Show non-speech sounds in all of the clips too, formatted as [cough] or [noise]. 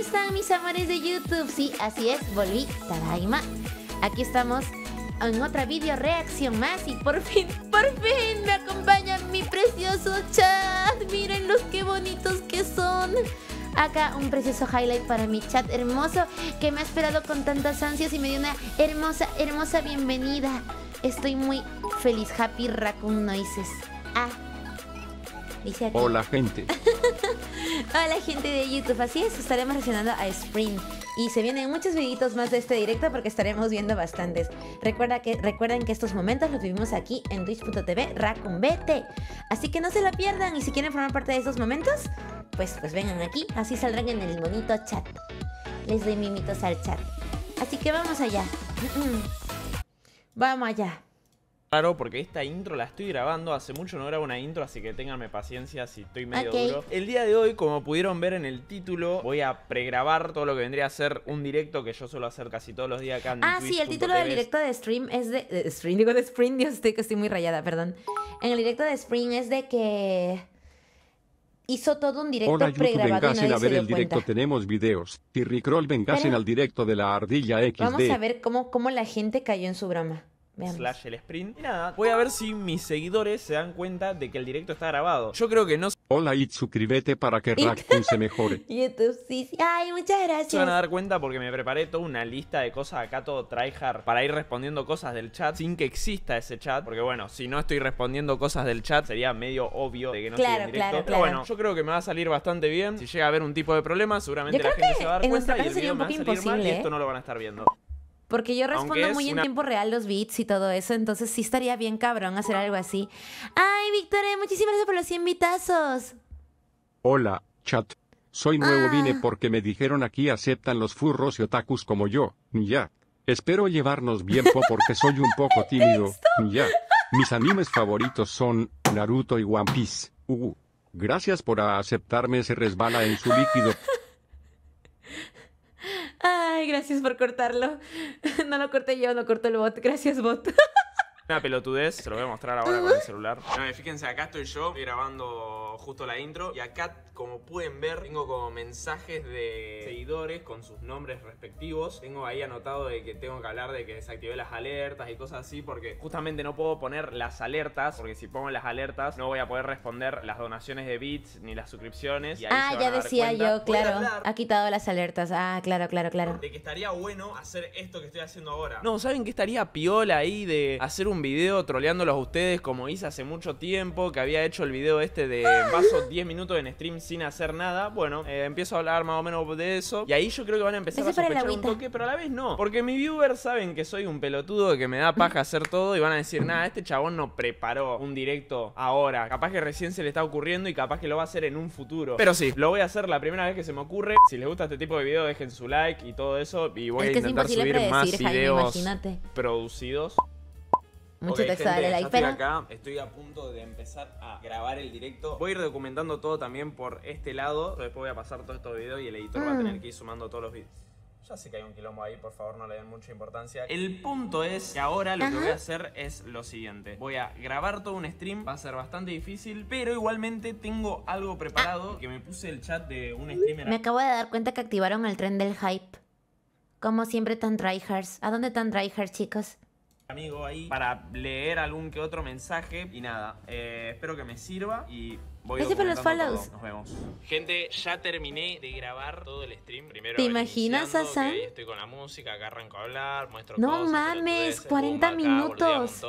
están mis amores de YouTube? Sí, así es, volví, Tadaima. Aquí estamos en otra video reacción más y por fin, por fin me acompaña mi precioso chat. Miren los qué bonitos que son. Acá un precioso highlight para mi chat hermoso que me ha esperado con tantas ansias y me dio una hermosa, hermosa bienvenida. Estoy muy feliz, happy raccoon noises. Ah. Hola, gente. [laughs] Hola, gente de YouTube. Así es, estaremos reaccionando a Spring. Y se vienen muchos videitos más de este directo porque estaremos viendo bastantes. Recuerda que, recuerden que estos momentos los vivimos aquí en twitch.tv racumbete. Así que no se lo pierdan y si quieren formar parte de estos momentos, pues, pues vengan aquí. Así saldrán en el bonito chat. Les doy mimitos al chat. Así que vamos allá. Vamos allá. Claro, porque esta intro la estoy grabando, hace mucho no grabo una intro, así que ténganme paciencia si estoy medio duro. El día de hoy, como pudieron ver en el título, voy a pregrabar todo lo que vendría a ser un directo que yo suelo hacer casi todos los días acá en Ah, sí, el título del directo de stream es de, digo de spring, Dios, estoy que estoy muy rayada, perdón. En el directo de spring es de que hizo todo un directo Hola, YouTube, el directo, tenemos videos. directo de la ardilla XD. Vamos a ver cómo, cómo la gente cayó en su broma slash el sprint. Y nada, voy a ver si mis seguidores se dan cuenta de que el directo está grabado. Yo creo que no... Hola y suscríbete para que [laughs] Rackton se mejore. [laughs] YouTube sí, sí. Ay, muchas gracias. Se van a dar cuenta porque me preparé toda una lista de cosas acá todo tryhard para ir respondiendo cosas del chat sin que exista ese chat. Porque bueno, si no estoy respondiendo cosas del chat sería medio obvio de que no claro, en directo. Pero bueno, yo creo que me va a salir bastante bien. Si llega a haber un tipo de problema, seguramente la gente se va a dar cuenta y el video a y esto ¿eh? no lo van a estar viendo. Porque yo respondo muy en tiempo real los beats y todo eso, entonces sí estaría bien cabrón hacer algo así. Ay, Víctor, muchísimas gracias por los 100 vitazos. Hola, chat. Soy nuevo, ah. vine porque me dijeron aquí aceptan los furros y otakus como yo. Ya. Espero llevarnos bien porque soy un poco tímido. [laughs] Ya. Mis animes favoritos son Naruto y One Piece. Uh. Gracias por aceptarme, se resbala en su líquido gracias por cortarlo. [laughs] No lo corté yo, lo cortó el bot. Gracias, bot. [laughs] Una pelotudez, se lo voy a mostrar ahora con el celular. No, fíjense, acá estoy yo grabando justo la intro. Y acá, como pueden ver, tengo como mensajes de seguidores con sus nombres respectivos. Tengo ahí anotado de que tengo que hablar de que desactivé las alertas y cosas así. Porque justamente no puedo poner las alertas. Porque si pongo las alertas, no voy a poder responder las donaciones de bits ni las suscripciones. ah, ya decía yo, claro. Ha quitado las alertas. Ah, claro, claro, claro. De que estaría bueno hacer esto que estoy haciendo ahora. No, ¿saben qué estaría piola ahí de hacer un video troleándolos a ustedes como hice hace mucho tiempo, que había hecho el video este de paso 10 minutos en stream sin hacer nada. Bueno, eh, empiezo a hablar más o menos de eso. Y ahí yo creo que van a empezar a sospechar un toque, pero a la vez no. Porque mis viewers saben que soy un pelotudo que me da paja hacer todo y van a decir, nada, este chabón no preparó un directo ahora. Capaz que recién se le está ocurriendo y capaz que lo va a hacer en un futuro. Pero sí, lo voy a hacer la primera vez que se me ocurre. Si les gusta este tipo de video, dejen su like y todo eso. Y voy a intentar subir más videos producidos. Mucho gracias. Estoy acá, estoy a punto de empezar a grabar el directo. Voy a ir documentando todo también por este lado. Después voy a pasar todos estos videos y el editor va a tener mm. que ir sumando todos los videos. Ya sé que hay un quilombo ahí, por favor no le den mucha importancia. El punto es que ahora lo que voy a hacer es lo siguiente. Voy a grabar todo un stream, va a ser bastante difícil, pero igualmente tengo algo preparado ah. que me puse el chat de un streamer. Me acabo de dar cuenta que activaron el tren del hype. Como siempre tan tryhards. ¿A dónde tan tryhards, chicos? amigo ahí para leer algún que otro mensaje. Y nada, eh, espero que me sirva y voy a por Nos vemos. Gente, ya terminé de grabar todo el stream. Primero ¿Te imaginas, San? Estoy con la música, acá arranco a hablar, muestro No mames, 40 minutos.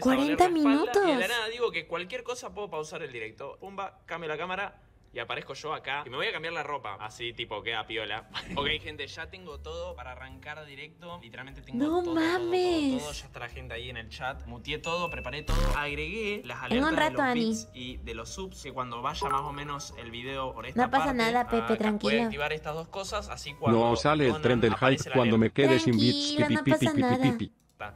40 minutos. de nada digo que cualquier cosa puedo pausar el directo. Pumba, cambio la cámara y aparezco yo acá y me voy a cambiar la ropa. Así, tipo, queda piola. [laughs] ok, gente, ya tengo todo para arrancar directo. Literalmente tengo no todo, mames. Todo, todo, Ya está la gente ahí en el chat. Mutié todo, preparé todo. Agregué las alertas de los bits y de los subs que cuando vaya más o menos el video por esta parte. No pasa nada, Pepe, tranquilo. Voy a activar estas dos cosas, así cuando... No sale el tren del hype cuando me quede sin bits. Tranquilo, no pasa nada.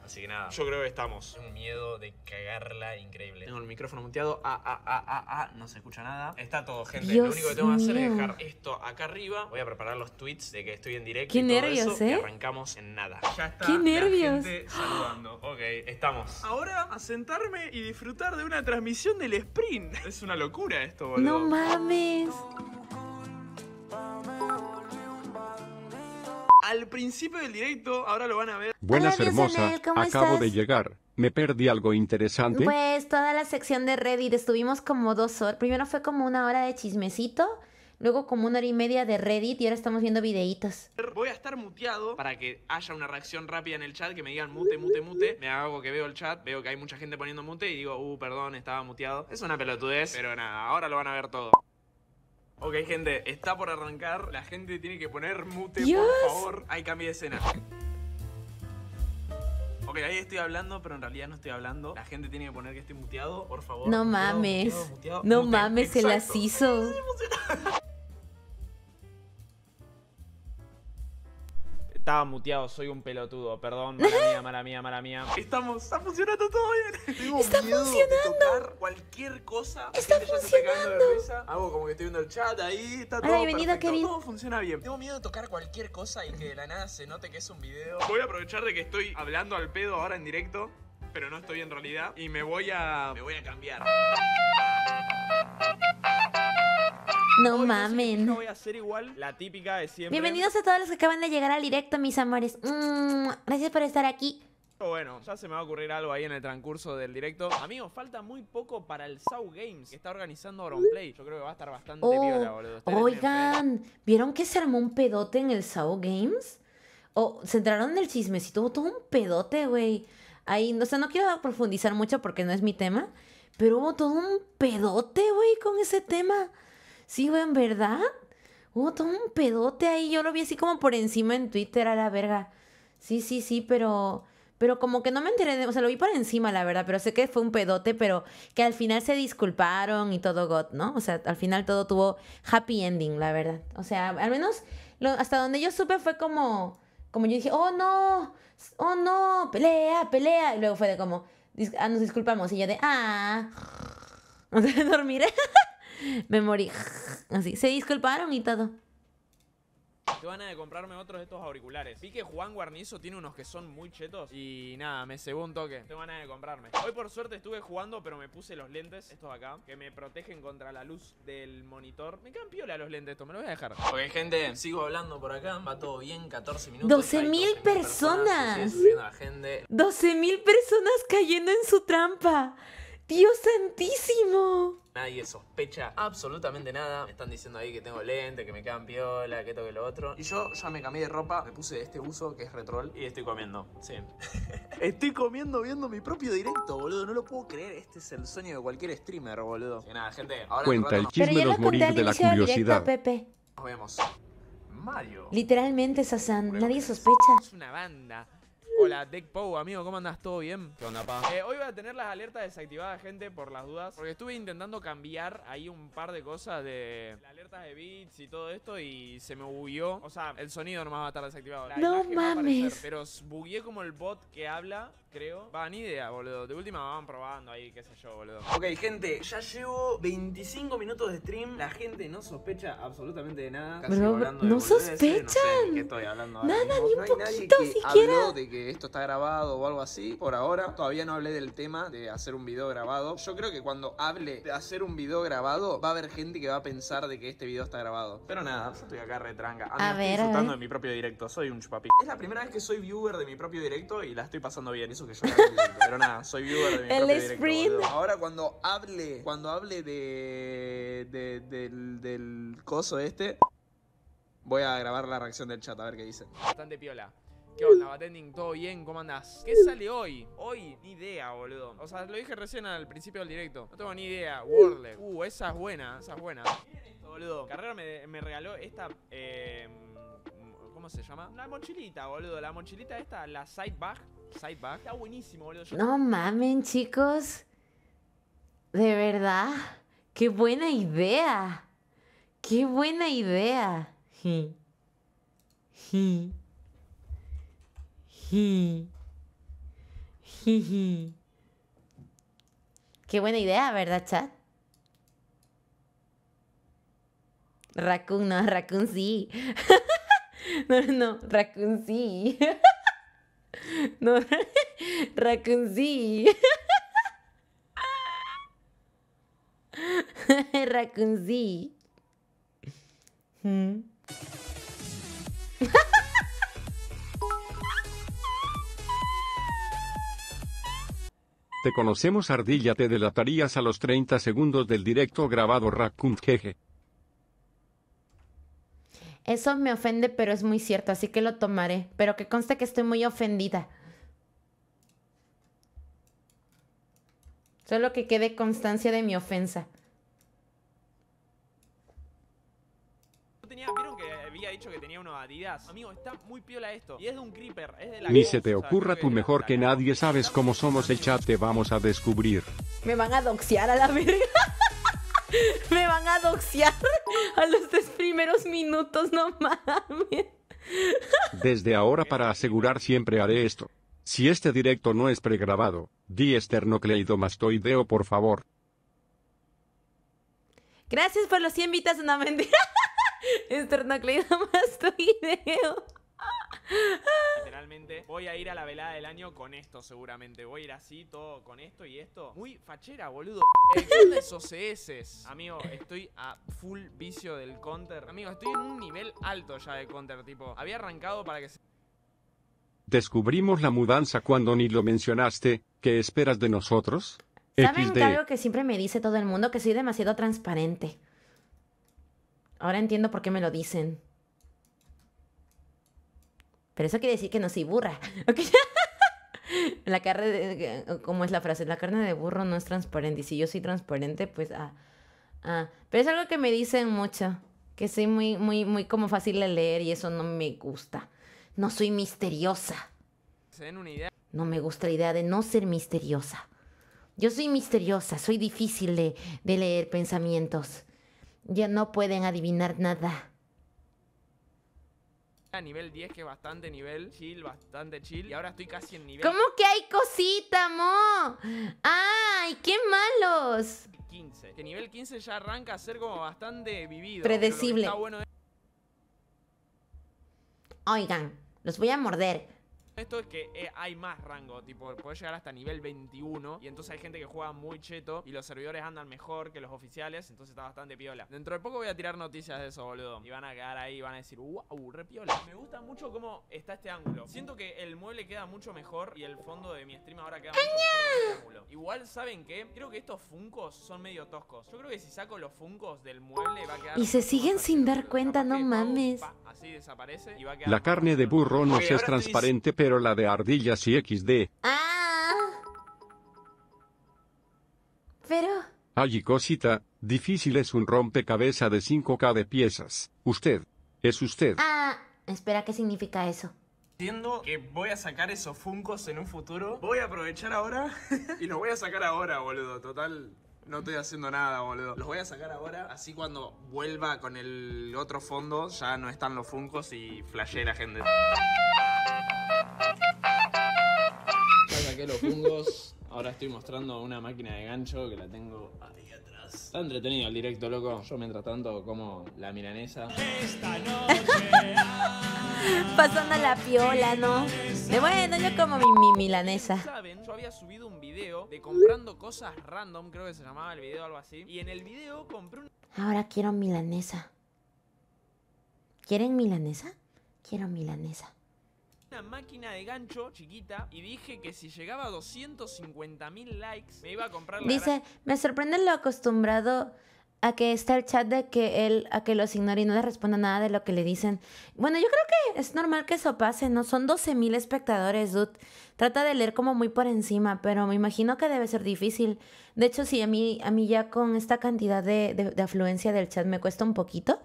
Así que nada. Yo creo que estamos. Tengo un miedo de cagarla increíble. Tengo el micrófono muteado. Ah, ah, ah, ah, ah. No se escucha nada. Está todo, gente. Lo único que tengo que hacer es dejar esto acá arriba. Voy a preparar los tweets de que estoy en directo. y todo nervios, eso, ¿eh? arrancamos en nada. Ya está. Qué nervios. Gente saludando. Ok, estamos. Ahora a sentarme y disfrutar de una transmisión del sprint. Es una locura esto, boludo. No mames. al principio del directo, ahora lo van a ver. Buenas hermosas, acabo de llegar. Me perdí algo interesante. Pues toda la sección de Reddit estuvimos como dos horas. Primero fue como una hora de chismecito, luego como una hora y media de Reddit y ahora estamos viendo videitos. Voy a estar muteado para que haya una reacción rápida en el chat, que me digan mute, mute, mute. Me hago que veo el chat, veo que hay mucha gente poniendo mute y digo, uh, perdón, estaba muteado. Es una pelotudez, pero nada, ahora lo van a ver todo. Ok, gente, está por arrancar. La gente tiene que poner mute, por favor. Hay cambio de escena. Ok, ahí estoy hablando, pero en realidad no estoy hablando. La gente tiene que poner que esté muteado, por favor. No mames. no mames, el se las hizo. [laughs] Estaba muteado, soy un pelotudo. Perdón, mala mía, mala mía, mala mía. Estamos, está funcionando todo bien. Tengo miedo De tocar cualquier cosa. Está funcionando. Hago como que estoy viendo el chat ahí, está todo Ay, perfecto. Kevin. Todo funciona bien. Tengo miedo de tocar cualquier cosa y que de la nada se note que es un video. Voy a aprovechar de que estoy hablando al pedo ahora en directo, pero no estoy en realidad y me voy a me voy a cambiar. No mamen. No voy a hacer igual la típica de siempre. Bienvenidos a todos los que acaban de llegar al directo, mis amores. Mm, gracias por estar aquí. Oh, bueno, ya se me va a ocurrir algo ahí en el transcurso del directo. Amigos, falta muy poco para el Sau Games que está organizando Auronplay. Yo creo que va a estar bastante oh, boludo. Oigan, ¿vieron que se armó un pedote en el Sau Games? O se entraron en el chismecito, todo un pedote, güey. Ahí, no sé, no quiero profundizar mucho porque no es mi tema, pero hubo todo un pedote, güey, con ese tema. Sí, güey, en verdad. Hubo todo un pedote ahí. Yo lo vi así como por encima en Twitter, a la verga. Sí, sí, sí, pero. Pero como que no me enteré, de, o sea, lo vi por encima, la verdad, pero sé que fue un pedote, pero que al final se disculparon y todo got, ¿no? O sea, al final todo tuvo happy ending, la verdad. O sea, al menos lo, hasta donde yo supe fue como, como yo dije, oh no, oh no, pelea, pelea. Y luego fue de como, ah, nos disculpamos. Y yo de, ah, [laughs] [laughs] dormiré me morí. Así. Se disculparon y todo. a de comprarme otros de estos auriculares. Vi que Juan Guarnizo tiene unos que son muy chetos. Y nada, me según un toque. van a de comprarme. Hoy por suerte estuve jugando, pero me puse los lentes, estos acá, que me protegen contra la luz del monitor. Me cambió la los lentes, esto me lo voy a dejar. Ok, gente, sigo hablando por acá. Va todo bien, 14 minutos. 12.000 personas. personas. 12.000 personas cayendo en su trampa. ¡Dios santísimo! Nadie sospecha absolutamente nada. Me están diciendo ahí que tengo lente, que me quedan piola, que toque lo otro. Y yo ya me cambié de ropa, me puse este uso que es retrol y estoy comiendo. Sí. [laughs] estoy comiendo viendo mi propio directo, boludo. No lo puedo creer. Este es el sueño de cualquier streamer, boludo. Que nada, gente. Ahora Cuenta el chisme de los morir de la curiosidad. Pepe. Nos vemos. Mario. Literalmente, Sasan. Nadie sospecha. Es una banda. Hola, DeckPow, amigo, ¿cómo andas? ¿Todo bien? ¿Qué onda, pa? Eh, hoy voy a tener las alertas desactivadas, gente, por las dudas. Porque estuve intentando cambiar ahí un par de cosas de las alertas de bits y todo esto y se me bugueó. O sea, el sonido nomás va a estar desactivado. no mames. pero bugueé como el bot que habla creo. Va, ni idea, boludo. De última van probando ahí, qué sé yo, boludo. Ok, gente, ya llevo 25 minutos de stream. La gente no sospecha absolutamente de nada. Casi de no sospechan. No qué estoy hablando ¿eh? nada, ni un no poquito nadie que siquiera. Habló de que esto está grabado o algo así. Por ahora, todavía no hablé del tema de hacer un video grabado. Yo creo que cuando hable de hacer un video grabado, va a haber gente que va a pensar de que este video está grabado. Pero nada, estoy acá retranca. A ver, disfrutando de mi propio directo. Soy un chupapi. Es la primera vez que soy viewer de mi propio directo y la estoy pasando bien. Eso que yo [laughs] pero nada, soy viewer de mi Ahora cuando hable, cuando hable de, del, del coso este, voy a grabar la reacción del chat a ver qué dice Bastante piola. ¿Qué onda, Batending? ¿Todo bien? ¿Cómo andás? ¿Qué sale hoy? Hoy, ni idea, boludo. O sea, lo dije recién al principio del directo. No tengo ni idea. Wordle. Uh, uh, esa es buena, esa es buena. boludo. Carrera me, regaló esta. Eh, ¿Cómo se llama? Una mochilita, boludo. La mochilita esta, la side no mamen, chicos. De verdad. Qué buena idea. Qué buena idea. Qué buena idea, ¿verdad, chat? Raccoon, no, Raccoon sí. [laughs] no, no, Raccoon sí. [laughs] No, [laughs] racunzi, [laughs] Te conocemos ardilla, te delatarías a los 30 segundos del directo grabado Raccoon jeje. Eso me ofende, pero es muy cierto, así que lo tomaré. Pero que conste que estoy muy ofendida. Solo que quede constancia de mi ofensa. ¿Vieron que había dicho que tenía Adidas? Amigo, está muy piola esto. Y es de un creeper, es de la Ni se te ocurra tú mejor que nadie sabes cómo somos el chat, te vamos a descubrir. Me van a doxear a la verga. [laughs] Me van a doxear [laughs] a los tres primeros minutos, no mames. [laughs] Desde ahora para asegurar siempre haré esto. Si este directo no es pregrabado, di esternocleidomastoideo por favor. Gracias por los 100 vitas, una mentira. esternocleidomastoideo. Literalmente voy a ir a la velada del año con esto seguramente. Voy a ir así, todo con esto y esto. Muy fachera, boludo. esos seses? Amigo, estoy a full vicio del counter. Amigo, estoy en un nivel alto ya de counter, tipo. Había arrancado para que se... Descubrimos la mudanza cuando ni lo mencionaste. ¿Qué esperas de nosotros? ¿Saben XD? algo que siempre me dice todo el mundo? Que soy demasiado transparente. Ahora entiendo por qué me lo dicen. Pero eso quiere decir que no soy burra. [laughs] la carne, de, ¿cómo es la frase? La carne de burro no es transparente. Y si yo soy transparente, pues, ah, ah. Pero es algo que me dicen mucho. Que soy muy, muy, muy como fácil de leer y eso no me gusta. No soy misteriosa. No me gusta la idea de no ser misteriosa. Yo soy misteriosa, soy difícil de leer pensamientos. Ya no pueden adivinar nada a nivel 10, que es bastante nivel chill, bastante chill. Y ahora estoy casi en nivel. ¿Cómo que hay cosita, mo? ¡Ay, qué malos! 15. Que nivel 15 ya arranca a ser como bastante vivido. Predecible. Oigan, los voy a morder. Esto es que eh, hay más rango, tipo, puedes llegar hasta nivel 21 y entonces hay gente que juega muy cheto y los servidores andan mejor que los oficiales, entonces está bastante piola. Dentro de poco voy a tirar noticias de eso, boludo. Y van a quedar ahí y van a decir, wow, re piola. Me gusta mucho cómo está este ángulo. Siento que el mueble queda mucho mejor y el fondo de mi stream ahora queda mucho ángulo. Igual, ¿saben qué? Creo que estos funcos son medio toscos. Yo creo que si saco los funcos del mueble va a quedar... Y se siguen sin dar cuenta, no mames. Así desaparece y va a quedar... La carne de burro no es transparente, pero pero la de ardillas y XD. Ah. Pero... Allí cosita, difícil es un rompecabezas de 5K de piezas. Usted. Es usted. Ah, espera, ¿qué significa eso? Entiendo que voy a sacar esos funcos en un futuro. Voy a aprovechar ahora [laughs] y los voy a sacar ahora, boludo. Total, no estoy haciendo nada, boludo. Los voy a sacar ahora. Así cuando vuelva con el otro fondo, ya no están los funcos y flashee la gente. saqué los fungos. Ahora estoy mostrando una máquina de gancho que la tengo ahí atrás. Está entretenido el directo, loco. Yo mientras tanto como la milanesa. Esta [laughs] noche. Pasando la piola, ¿no? De bueno, yo como mi, milanesa. Saben, yo había subido un video de comprando cosas random, creo que se llamaba el video algo así. Y en el video compré un... Ahora quiero milanesa. ¿Quieren milanesa? Quiero milanesa máquina de gancho chiquita y dije que si llegaba a 250 mil likes me iba a comprar Dice, me sorprende lo acostumbrado a que está el chat de que él, a que los ignore y no le responda nada de lo que le dicen. Bueno, yo creo que es normal que eso pase, ¿no? Son 12 mil espectadores, dude. Trata de leer como muy por encima, pero me imagino que debe ser difícil. De hecho, sí, a mí, a mí ya con esta cantidad de afluencia del chat me cuesta un poquito.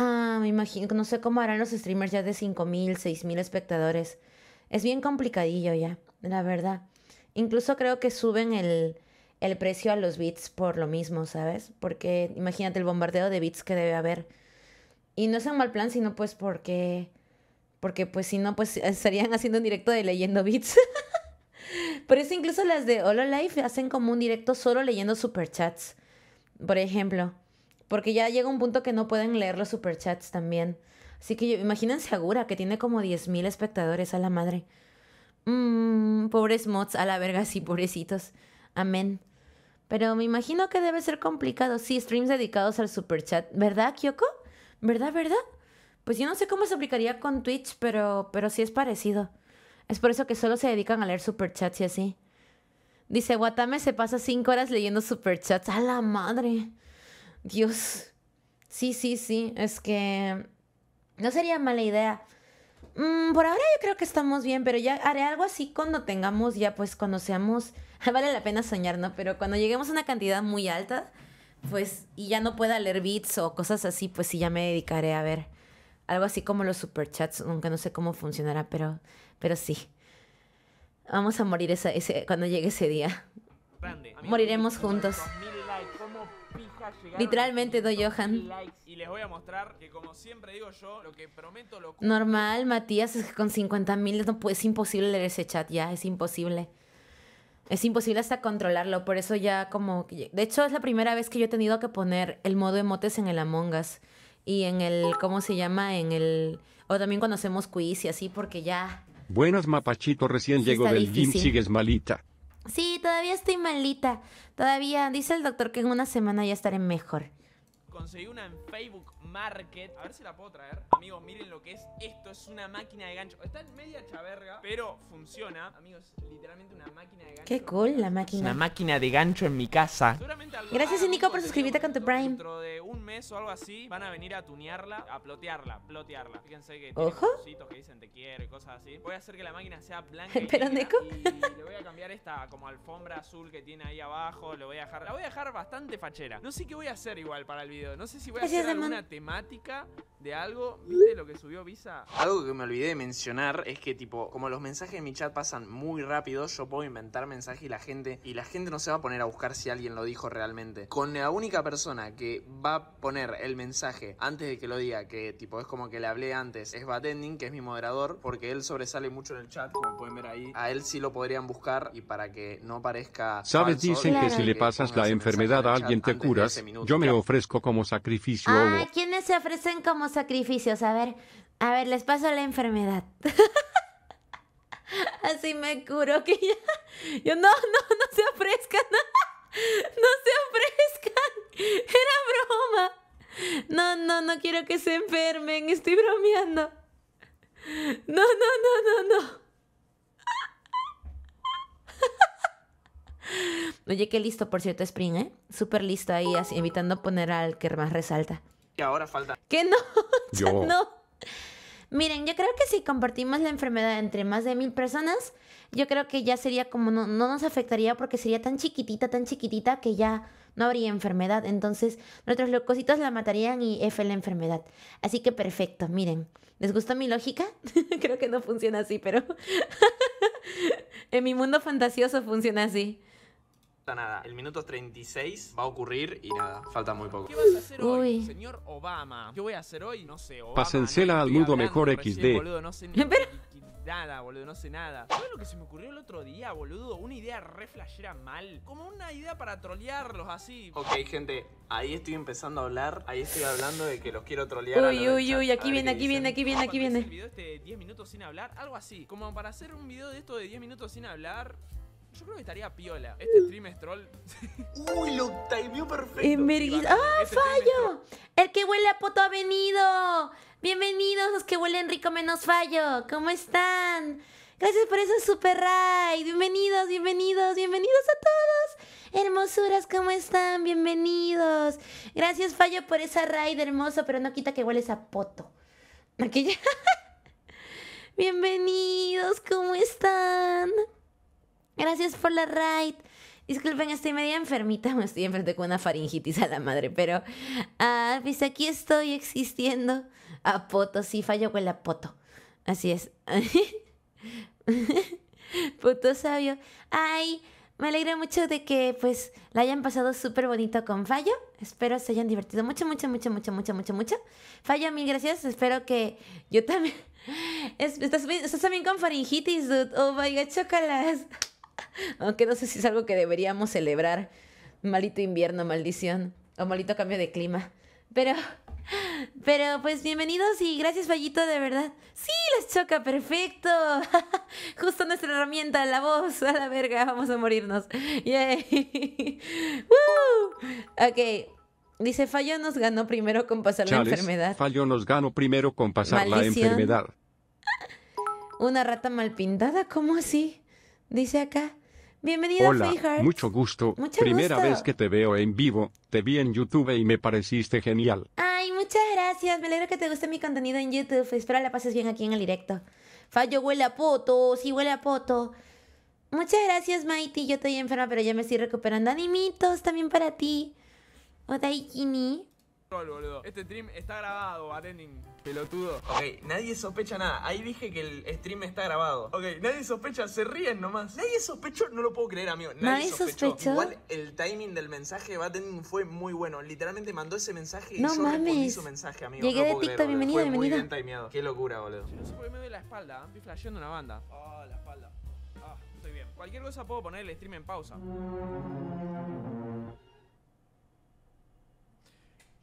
Ah, me imagino, no sé cómo harán los streamers ya de 5.000, 6.000 espectadores. Es bien complicadillo ya, la verdad. Incluso creo que suben el, el precio a los bits por lo mismo, ¿sabes? Porque imagínate el bombardeo de bits que debe haber. Y no es un mal plan, sino pues porque... Porque pues si no, pues [laughs] estarían haciendo un directo de leyendo bits. [laughs] Por eso incluso las de HoloLife hacen como un directo solo leyendo superchats. Por ejemplo. Porque ya llega un punto que no pueden leer los superchats también. Así que imagínense a que tiene como 10.000 espectadores a la madre. Mmm, pobres mods, a la verga, sí, pobrecitos. Amén. Pero me imagino que debe ser complicado. Sí, streams dedicados al superchat. ¿Verdad, Kyoko? ¿Verdad, verdad? Pues yo no sé cómo se aplicaría con Twitch, pero, pero sí es parecido. Es por eso que solo se dedican a leer superchats y así. Dice, Watame se pasa cinco horas leyendo superchats. ¡A la madre! Dios. Sí, sí, sí. Es que no sería mala idea. Mm, por ahora yo creo que estamos bien, pero ya haré algo así cuando tengamos, ya pues cuando seamos, [laughs] vale la pena soñar, ¿no? Pero cuando lleguemos a una cantidad muy alta, pues, y ya no pueda leer bits o cosas así, pues sí, ya me dedicaré a ver algo así como los superchats, aunque no sé cómo funcionará, pero, pero sí. Vamos a morir ese, cuando llegue ese día. Moriremos juntos. Literalmente Do Johan. yo, Normal, Matías, es que con 50 mil no, es imposible leer ese chat ya, es imposible. Es imposible hasta controlarlo, por eso ya como... De hecho, es la primera vez que yo he tenido que poner el modo emotes en el Among Us. Y en el... ¿Cómo se llama? En el... O también cuando hacemos quiz y así, porque ya... Buenos mapachitos, recién llego del Jim, gym, sigues malita. Sí, todavía estoy malita. Todavía, dice el doctor que en una semana ya estaré mejor. Conseguí una en Facebook Market. A ver si la puedo traer. Amigos, miren lo que es. Esto es una máquina de gancho. Está en media chaverga, pero funciona. Amigos, literalmente una máquina de gancho. Qué cool la máquina. Una máquina de gancho en mi casa. Gracias, Nico, por suscribirte con tu Prime. Dentro de un mes o algo así, van a venir a tunearla, a plotearla, plotearla. Fíjense que tiene cositos que dicen te quiero y cosas así. Voy a hacer que la máquina sea blanca. [laughs] ¿Pero, Nico? Y le voy a cambiar esta como alfombra azul que tiene ahí abajo. Lo voy a dejar. La voy a dejar bastante fachera. No sé qué voy a hacer igual para el video. No sé si voy a hacer alguna de algo, ¿viste lo que subió Visa? Algo que me olvidé de mencionar es que tipo, como los mensajes en mi chat pasan muy rápido, yo puedo inventar mensajes y la gente y la gente no se va a poner a buscar si alguien lo dijo realmente. Con la única persona que va a poner el mensaje antes de que lo diga, que tipo es como que le hablé antes, es Batending, que es mi moderador, porque él sobresale mucho en el chat, como pueden ver ahí. A él sí lo podrían buscar y para que no parezca ¿Sabes? Dicen que si le pasas la enfermedad a alguien te curas. Yo me ofrezco como sacrificio. Ah, se ofrecen como sacrificios. A ver, a ver, les paso la enfermedad. [laughs] Así me curo que ya. Yo no, no, no se ofrezcan. [laughs] No, se ofrezcan. Era broma. No, no, no quiero que se enfermen. Estoy bromeando. No, no, no, no, no. [laughs] Oye, qué listo, por cierto, Spring, ¿eh? Súper listo ahí, así, evitando poner al que más resalta ahora falta. Que no, [laughs] yo. no. Miren, yo creo que si compartimos la enfermedad entre más de mil personas, yo creo que ya sería como no, nos afectaría porque sería tan chiquitita, tan chiquitita que ya no habría enfermedad. Entonces, nuestros locositos la matarían y F la enfermedad. Así que perfecto, miren. ¿Les gusta mi lógica? [laughs] creo que no funciona así, pero [laughs] en mi mundo fantasioso funciona así nada. El minuto 36 va a ocurrir y nada, falta muy poco. ¿Qué vas a hacer hoy, señor Obama? ¿Qué voy a hacer hoy? No sé, Obama. Pásensela al mundo mejor XD. no sé nada, boludo, no sé nada. ¿Sabes lo que se me ocurrió el otro día, boludo? Una idea re flashera mal. Como una idea para trolearlos así. Ok, gente, ahí estoy empezando a hablar. Ahí estoy hablando de que los quiero trolear. Uy, uy, uy, aquí viene, aquí viene, aquí viene, aquí viene. Un video este de 10 minutos sin hablar, algo así. Como para hacer un video de esto de 10 minutos sin hablar, yo creo que estaría piola. Este stream es troll. [laughs] Uy, lo timeó perfecto. ¡Ah, este fallo! El que huele a poto ha venido. Bienvenidos los que huelen rico menos fallo. ¿Cómo están? Gracias por eso, Super raid Bienvenidos, bienvenidos, bienvenidos a todos. Hermosuras, ¿cómo están? Bienvenidos. Gracias, Fallo, por esa raid hermoso, pero no quita que hueles a poto. Aquí ya... [laughs] bienvenidos, ¿cómo están? Gracias por la ride. Disculpen, estoy media enfermita, [laughs] me estoy enfrente con una faringitis a la madre, pero ah, pues aquí estoy existiendo. A poto, sí, fallo con la poto. Así es. [laughs] Puto sabio. Ay, me alegra mucho de que pues la hayan pasado súper bonito con Fallo. Espero se hayan divertido mucho, mucho, mucho, mucho, mucho, mucho, mucho. Fallo, mil gracias. Espero que yo también... [laughs] estás, estás, también con faringitis, dude. Oh my god, chócalas. [laughs] Aunque no sé si es algo que deberíamos celebrar. Malito invierno, maldición. O malito cambio de clima. Pero, [laughs] pero pues bienvenidos y gracias Fallito, de verdad. Sí, les choca, perfecto. [laughs] Justo nuestra herramienta, la voz, a la verga, vamos a morirnos. Yay. Ok. Dice, Fallo nos ganó primero con pasar la enfermedad. Fallo nos ganó primero con pasar la enfermedad. Una rata mal pintada, ¿cómo así? Dice acá. Bienvenido, Hola, mucho gusto. Primera vez que te veo en vivo, te vi en YouTube y me pareciste genial. Ay, muchas gracias. Me alegro que te guste mi contenido en YouTube. Espero la pases bien aquí en el directo. Fallo huele a poto, sí huele a poto. Muchas gracias, Mighty. Yo estoy enferma, pero ya me estoy recuperando. Animitos también para ti. Odaikini. Este stream está grabado, Batending pelotudo. Ok, nadie sospecha nada. Ahí dije que el stream está grabado. Ok, nadie sospecha, se ríen nomás. Nadie sospechó, no lo puedo creer, amigo. Nadie, ¿Nadie sospechó? Igual el timing del mensaje de Battening fue muy bueno. Literalmente mandó ese mensaje y yo respondí su mensaje, amigo. Llegué de TikTok, bienvenido, bienvenido. Qué locura, boludo. Yo no sé por qué me doy la espalda, ¿eh? estoy flasheando una banda. Ah, la espalda. Ah, estoy bien. Cualquier cosa puedo poner el stream en pausa.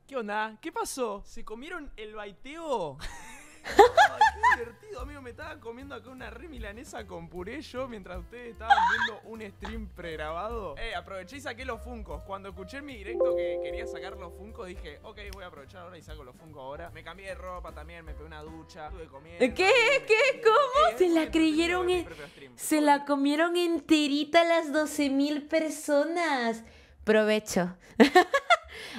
¿Qué onda? ¿Qué pasó? ¿Se comieron el baiteo? [laughs] qué divertido, amigo. Me estaba comiendo acá una re milanesa con puré yo mientras ustedes estaban viendo un stream pregrabado. Eh, aproveché y saqué los funcos. Cuando escuché en mi directo que quería sacar los funcos, dije, ok, voy a aprovechar ahora y saco los funcos ahora. Me cambié de ropa también, me pegué una ducha, estuve comiendo. ¿Qué? ¿Qué? ¿Cómo? se la creyeron en... Se la comieron enterita las 12.000 personas. Provecho. [laughs]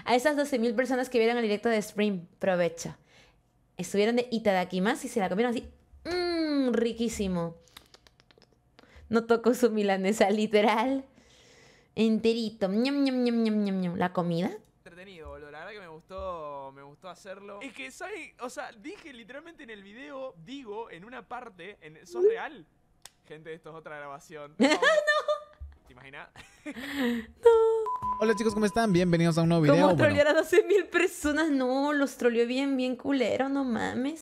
A esas 12.000 personas que vieron el directo de Spring, provecho. Estuvieron de Itadakimasu y se la comieron así. Mmm, riquísimo. No tocó su milanesa, literal. Enterito. la comida entretenido, boludo. La verdad que me gustó, me gustó hacerlo. Es que, ¿sabes? O sea, dije literalmente en el video, digo, en una parte, en, ¿sos uh. real? Gente, esto es otra grabación. [laughs] ¡No! ¿Te imaginas? [laughs] [laughs] no. Hola chicos, ¿cómo están? Bienvenidos a un nuevo video. ¿Cómo a 12 mil personas? No, los troleó bien, bien culero, no mames.